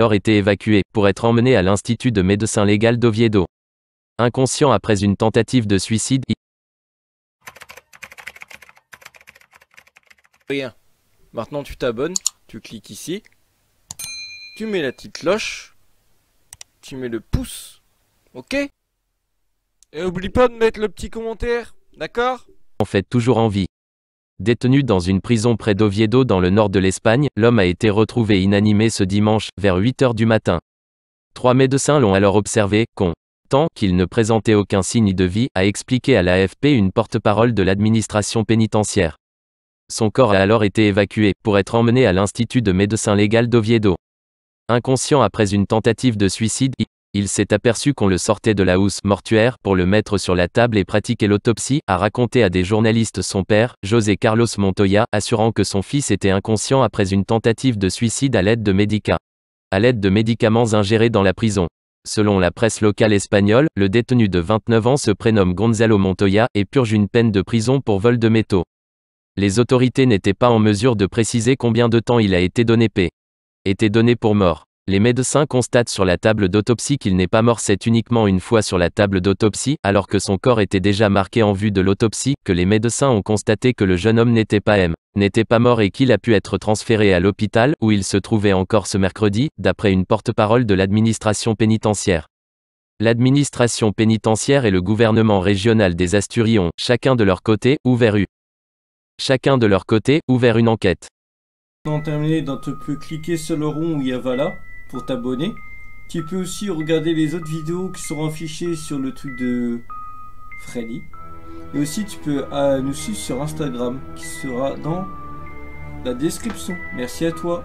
alors été évacué pour être emmené à l'Institut de médecins légal d'Oviedo. Inconscient après une tentative de suicide, Rien. Maintenant tu t'abonnes, tu cliques ici, tu mets la petite cloche, tu mets le pouce, ok Et oublie pas de mettre le petit commentaire, d'accord On fait toujours envie. Détenu dans une prison près d'Oviedo dans le nord de l'Espagne, l'homme a été retrouvé inanimé ce dimanche, vers 8 heures du matin. Trois médecins l'ont alors observé, tant qu'il ne présentait aucun signe de vie, a expliqué à l'AFP une porte-parole de l'administration pénitentiaire. Son corps a alors été évacué, pour être emmené à l'Institut de médecins légal d'Oviedo. Inconscient après une tentative de suicide, il s'est aperçu qu'on le sortait de la housse mortuaire pour le mettre sur la table et pratiquer l'autopsie, a raconté à des journalistes son père, José Carlos Montoya, assurant que son fils était inconscient après une tentative de suicide à l'aide de médicaments. À l'aide de médicaments ingérés dans la prison. Selon la presse locale espagnole, le détenu de 29 ans se prénomme Gonzalo Montoya et purge une peine de prison pour vol de métaux. Les autorités n'étaient pas en mesure de préciser combien de temps il a été donné P. Était donné pour mort. Les médecins constatent sur la table d'autopsie qu'il n'est pas mort c'est uniquement une fois sur la table d'autopsie, alors que son corps était déjà marqué en vue de l'autopsie, que les médecins ont constaté que le jeune homme n'était pas M, n'était pas mort et qu'il a pu être transféré à l'hôpital, où il se trouvait encore ce mercredi, d'après une porte-parole de l'administration pénitentiaire. L'administration pénitentiaire et le gouvernement régional des Asturies ont, chacun de leur côté, ouvert une. Chacun de leur côté, ouvert une enquête pour t'abonner. Tu peux aussi regarder les autres vidéos qui seront affichées sur le truc de Freddy. Et aussi tu peux euh, nous suivre sur Instagram qui sera dans la description. Merci à toi.